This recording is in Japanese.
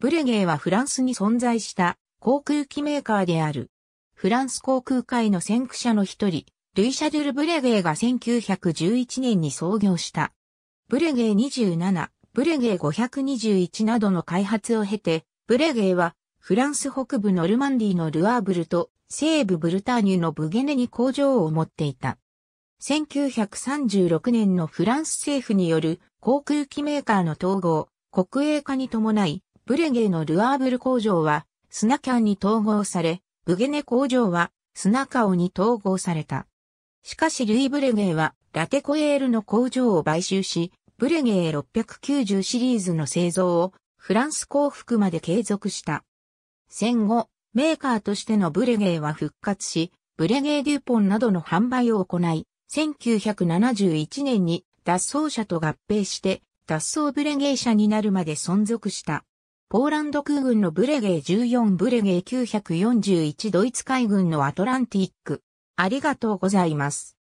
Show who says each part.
Speaker 1: ブレゲーはフランスに存在した航空機メーカーである。フ
Speaker 2: ランス航空界の先駆者の一人、ルイ・シャドゥル・ブレゲーが1911年に創業した。ブレゲー27、ブレゲー521などの開発を経て、ブレゲーはフランス北部ノルマンディのルアーブルと西部ブルターニュのブゲネに工場を持っていた。1936年のフランス政府による航空機メーカーの統合、国営化に伴い、ブレゲーのルアーブル工場はスナキャンに統合され、ブゲネ工場はスナカオに統合された。しかしルイ・ブレゲーはラテコエールの工場を買収し、ブレゲー690シリーズの製造をフランス幸福まで継続した。戦後、メーカーとしてのブレゲーは復活し、ブレゲー・デュポンなどの販売を行い、1971年に脱走者と合併して、脱走ブレゲー社になるまで存続した。ポーランド空軍のブレゲー14ブレゲー941ドイツ海軍の
Speaker 1: アトランティック。ありがとうございます。